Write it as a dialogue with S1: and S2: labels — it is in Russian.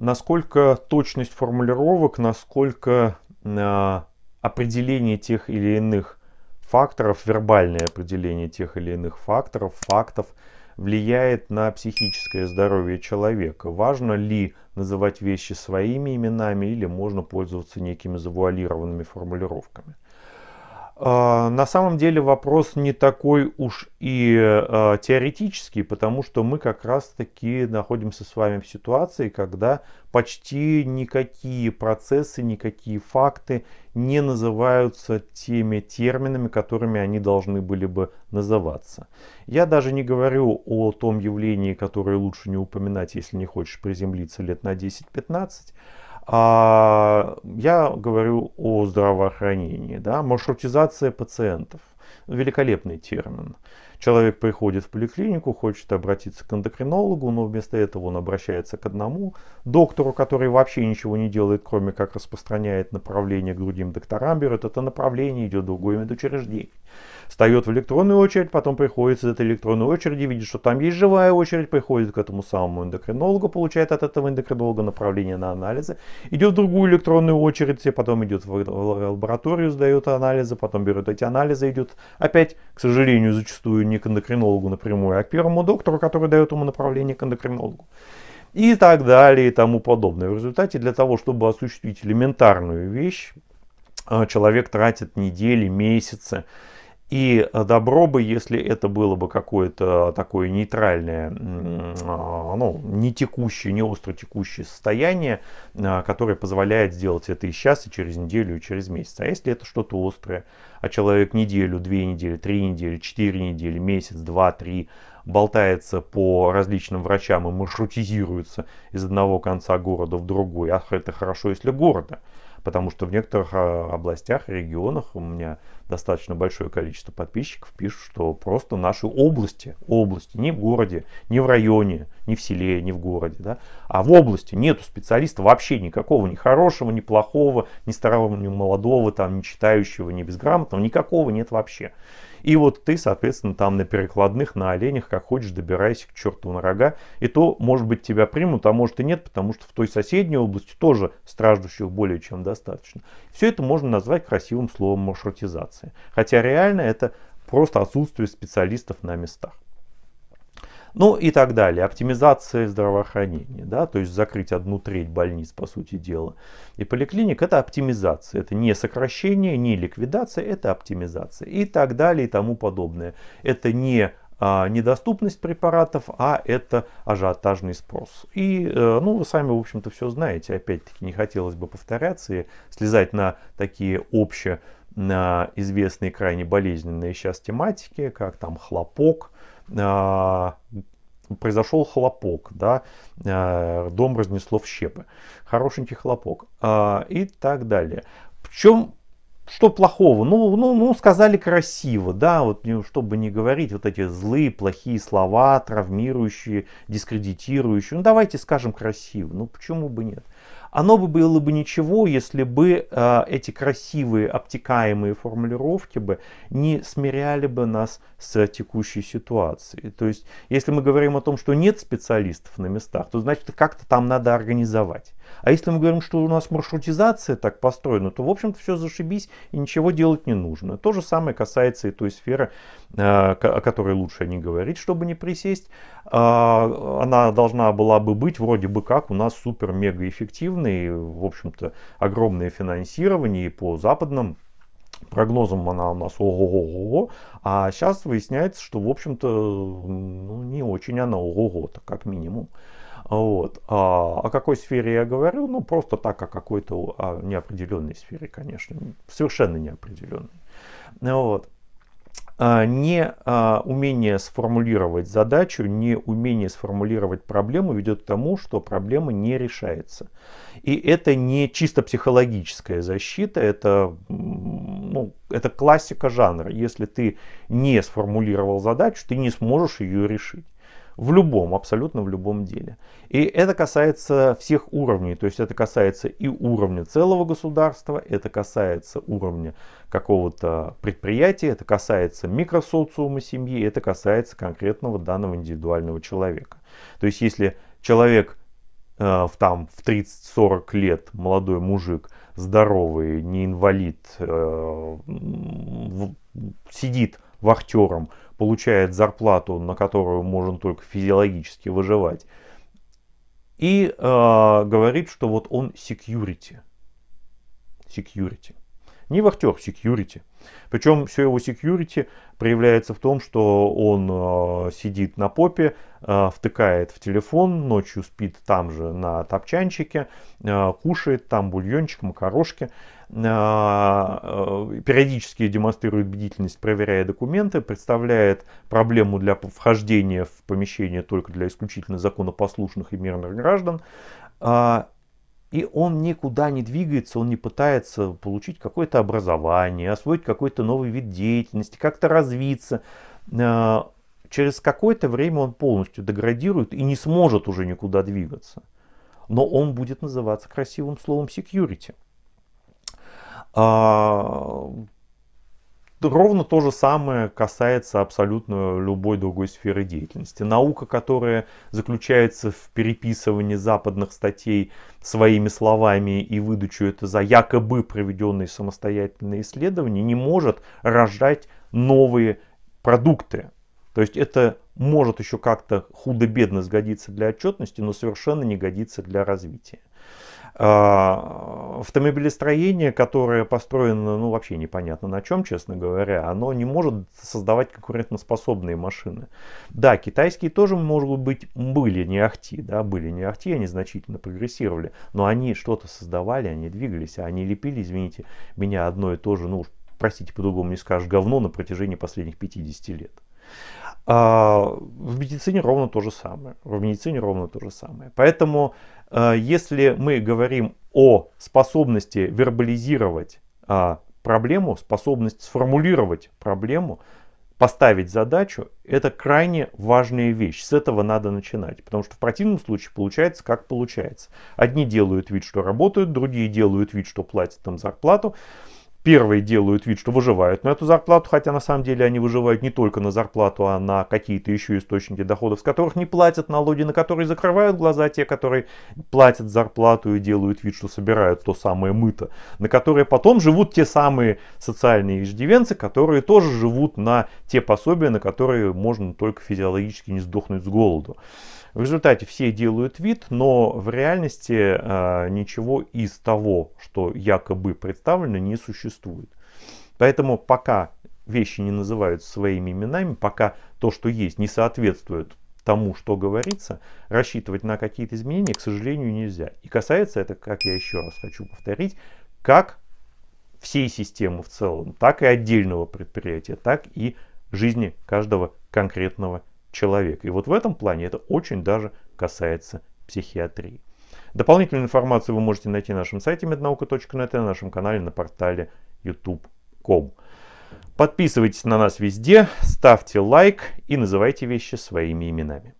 S1: насколько точность формулировок, насколько э, определение тех или иных факторов, вербальное определение тех или иных факторов, фактов влияет на психическое здоровье человека. Важно ли называть вещи своими именами или можно пользоваться некими завуалированными формулировками. А, на самом деле вопрос не такой уж и а, теоретический, потому что мы как раз-таки находимся с вами в ситуации, когда почти никакие процессы, никакие факты не называются теми терминами, которыми они должны были бы называться. Я даже не говорю о том явлении, которое лучше не упоминать, если не хочешь приземлиться лет на 10-15, а я говорю о здравоохранении, да, маршрутизация пациентов, великолепный термин. Человек приходит в поликлинику, хочет обратиться к эндокринологу, но вместо этого он обращается к одному доктору, который вообще ничего не делает, кроме как распространяет направление к другим докторам, берет это направление, идет в другое медучреждение. Встает в электронную очередь, потом приходит из этой электронной очереди, видит, что там есть живая очередь, приходит к этому самому эндокринологу, получает от этого эндокринолога направление на анализы, идет в другую электронную очередь, потом идет в лабораторию, сдает анализы, потом берет эти анализы, идет опять, к сожалению, зачастую не к эндокринологу напрямую, а к первому доктору, который дает ему направление к эндокринологу. И так далее и тому подобное. В результате для того, чтобы осуществить элементарную вещь, а, человек тратит недели, месяцы, и э, добро бы, если это было бы какое-то такое нейтральное, а, ну, не текущее, не остро текущее состояние, а, которое позволяет сделать это и сейчас, и через неделю, и через месяц. А если это что-то острое, а человек неделю, две недели, три недели, четыре недели, месяц, два, три, болтается по различным врачам и маршрутизируется из одного конца города в другой, а это хорошо, если города потому что в некоторых а, областях, регионах у меня достаточно большое количество подписчиков пишут, что просто наши области, области, не в городе, не в районе, не в селе, не в городе, да, а в области нету специалиста вообще никакого, ни хорошего, ни плохого, ни старого, ни молодого, там, ни читающего, ни безграмотного, никакого нет вообще. И вот ты, соответственно, там на перекладных, на оленях, как хочешь, добирайся к черту на рога. И то, может быть, тебя примут, а может и нет, потому что в той соседней области тоже страждущих более чем достаточно. Все это можно назвать красивым словом маршрутизация. Хотя реально это просто отсутствие специалистов на местах. Ну и так далее. Оптимизация здравоохранения, да, то есть закрыть одну треть больниц, по сути дела. И поликлиник это оптимизация, это не сокращение, не ликвидация, это оптимизация и так далее и тому подобное. Это не а, недоступность препаратов, а это ажиотажный спрос. И, э, ну, вы сами, в общем-то, все знаете. Опять-таки, не хотелось бы повторяться и слезать на такие общие на известные крайне болезненные сейчас тематики, как там хлопок, а, произошел хлопок, да, а, дом разнесло в щепы, хорошенький хлопок а, и так далее. В чем что плохого? Ну, ну, ну, сказали красиво, да, вот чтобы не говорить вот эти злые, плохие слова, травмирующие, дискредитирующие. Ну, давайте скажем красиво, ну, почему бы нет? Оно бы было бы ничего, если бы э, эти красивые, обтекаемые формулировки бы не смиряли бы нас с текущей ситуацией. То есть, если мы говорим о том, что нет специалистов на местах, то значит как-то там надо организовать. А если мы говорим, что у нас маршрутизация так построена, то, в общем-то, все зашибись и ничего делать не нужно. То же самое касается и той сферы, э, о которой лучше не говорить, чтобы не присесть. А, она должна была бы быть вроде бы как у нас супер-мега-эффективной перспективной, в общем-то, огромное финансирование и по западным прогнозам она у нас ого-го-го, а сейчас выясняется, что, в общем-то, ну, не очень она ого-го-то, как минимум. Вот. А, о какой сфере я говорю? Ну, просто так, о какой-то неопределенной сфере, конечно. Совершенно неопределенной. Вот. А, не а, умение сформулировать задачу, не умение сформулировать проблему ведет к тому, что проблема не решается. И это не чисто психологическая защита, это, ну, это классика жанра. Если ты не сформулировал задачу, ты не сможешь ее решить в любом, абсолютно в любом деле. И это касается всех уровней, то есть это касается и уровня целого государства, это касается уровня какого-то предприятия, это касается микросоциума семьи, это касается конкретного данного индивидуального человека. То есть если человек э, в, там, в 30-40 лет молодой мужик, здоровый, не инвалид, э, в, сидит вахтером получает зарплату, на которую можно только физиологически выживать, и э, говорит, что вот он security. Security. Не вахтер, security. Причем все его security проявляется в том, что он э, сидит на попе, э, втыкает в телефон, ночью спит там же на топчанчике, э, кушает там бульончик, макарошки, э, э, периодически демонстрирует бдительность, проверяя документы, представляет проблему для вхождения в помещение только для исключительно законопослушных и мирных граждан. А, и он никуда не двигается, он не пытается получить какое-то образование, освоить какой-то новый вид деятельности, как-то развиться. А, через какое-то время он полностью деградирует и не сможет уже никуда двигаться. Но он будет называться красивым словом security. А, Ровно то же самое касается абсолютно любой другой сферы деятельности. Наука, которая заключается в переписывании западных статей своими словами и выдачу это за якобы проведенные самостоятельные исследования, не может рождать новые продукты. То есть это может еще как-то худо-бедно сгодиться для отчетности, но совершенно не годится для развития. А, автомобилестроение, которое построено, ну, вообще непонятно на чем, честно говоря, оно не может создавать конкурентоспособные машины. Да, китайские тоже, может быть, были не ахти, да, были не ахти, они значительно прогрессировали, но они что-то создавали, они двигались, а они лепили, извините меня, одно и то же, ну, простите, по-другому не скажешь, говно на протяжении последних 50 лет. А, в медицине ровно то же самое. В медицине ровно то же самое. Поэтому, э, если мы говорим о способности вербализировать а, проблему, способность сформулировать проблему, поставить задачу, это крайне важная вещь. С этого надо начинать, потому что в противном случае получается как получается. Одни делают вид, что работают, другие делают вид, что платят там зарплату. Первые делают вид, что выживают на эту зарплату, хотя на самом деле они выживают не только на зарплату, а на какие-то еще источники доходов, с которых не платят налоги, на которые закрывают глаза те, которые платят зарплату и делают вид, что собирают то самое мыто, на которые потом живут те самые социальные иждивенцы, которые тоже живут на те пособия, на которые можно только физиологически не сдохнуть с голоду. В результате все делают вид, но в реальности э, ничего из того, что якобы представлено, не существует существует. Поэтому пока вещи не называют своими именами, пока то, что есть, не соответствует тому, что говорится, рассчитывать на какие-то изменения, к сожалению, нельзя. И касается это, как я еще раз хочу повторить, как всей системы в целом, так и отдельного предприятия, так и жизни каждого конкретного человека. И вот в этом плане это очень даже касается психиатрии. Дополнительную информацию вы можете найти на нашем сайте mednauka.net и на нашем канале на портале youtube.com. Подписывайтесь на нас везде, ставьте лайк и называйте вещи своими именами.